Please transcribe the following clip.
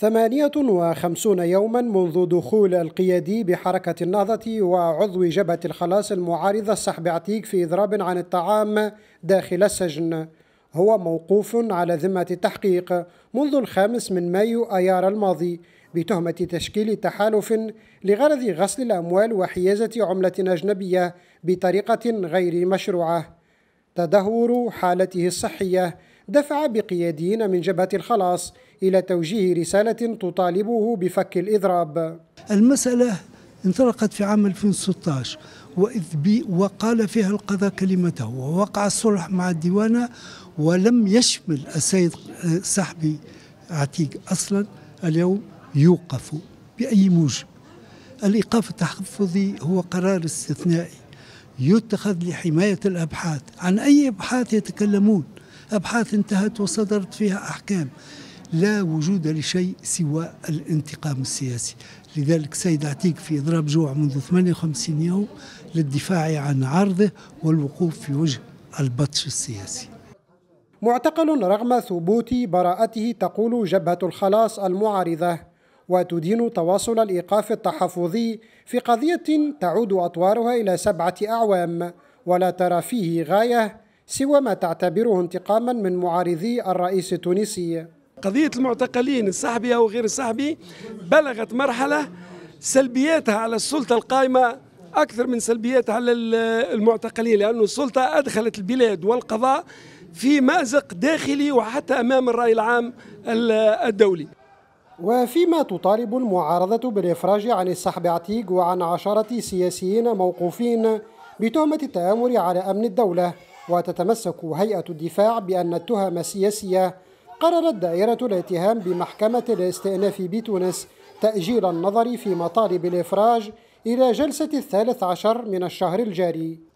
58 يوما منذ دخول القيادي بحركة النهضة وعضو جبهة الخلاص المعارضة الصحب عتيق في إضراب عن الطعام داخل السجن هو موقوف على ذمة التحقيق منذ الخامس من مايو أيار الماضي بتهمة تشكيل تحالف لغرض غسل الأموال وحيازة عملة أجنبية بطريقة غير مشروعة تدهور حالته الصحية دفع بقياديين من جبهة الخلاص إلى توجيه رسالة تطالبه بفك الإضراب المسألة انطلقت في عام 2016 وإذ بي وقال فيها القضاء كلمته ووقع الصلح مع الديوانة ولم يشمل السيد سحبي آه، عتيق أصلا اليوم يوقف بأي موجب الإيقاف التحفظي هو قرار استثنائي يتخذ لحماية الأبحاث عن أي أبحاث يتكلمون أبحاث انتهت وصدرت فيها أحكام لا وجود لشيء سوى الانتقام السياسي لذلك سيد عتيق في إضراب جوع منذ 58 يوم للدفاع عن عرضه والوقوف في وجه البطش السياسي معتقل رغم ثبوت براءته تقول جبهة الخلاص المعارضة وتدين تواصل الإيقاف التحفظي في قضية تعود أطوارها إلى سبعة أعوام ولا ترى فيه غاية سوى ما تعتبره انتقاما من معارضي الرئيس التونسي قضية المعتقلين السحبي أو غير السحبي بلغت مرحلة سلبياتها على السلطة القائمة أكثر من سلبياتها على المعتقلين لأن السلطة أدخلت البلاد والقضاء في مأزق داخلي وحتى أمام الرأي العام الدولي وفيما تطالب المعارضة بالإفراج عن السحب عتيق وعن عشرة سياسيين موقوفين بتهمة التآمر على أمن الدولة وتتمسك هيئة الدفاع بأن التهم سياسية قررت دائرة الاتهام بمحكمة الاستئناف بتونس تأجيل النظر في مطالب الإفراج إلى جلسة الثالث عشر من الشهر الجاري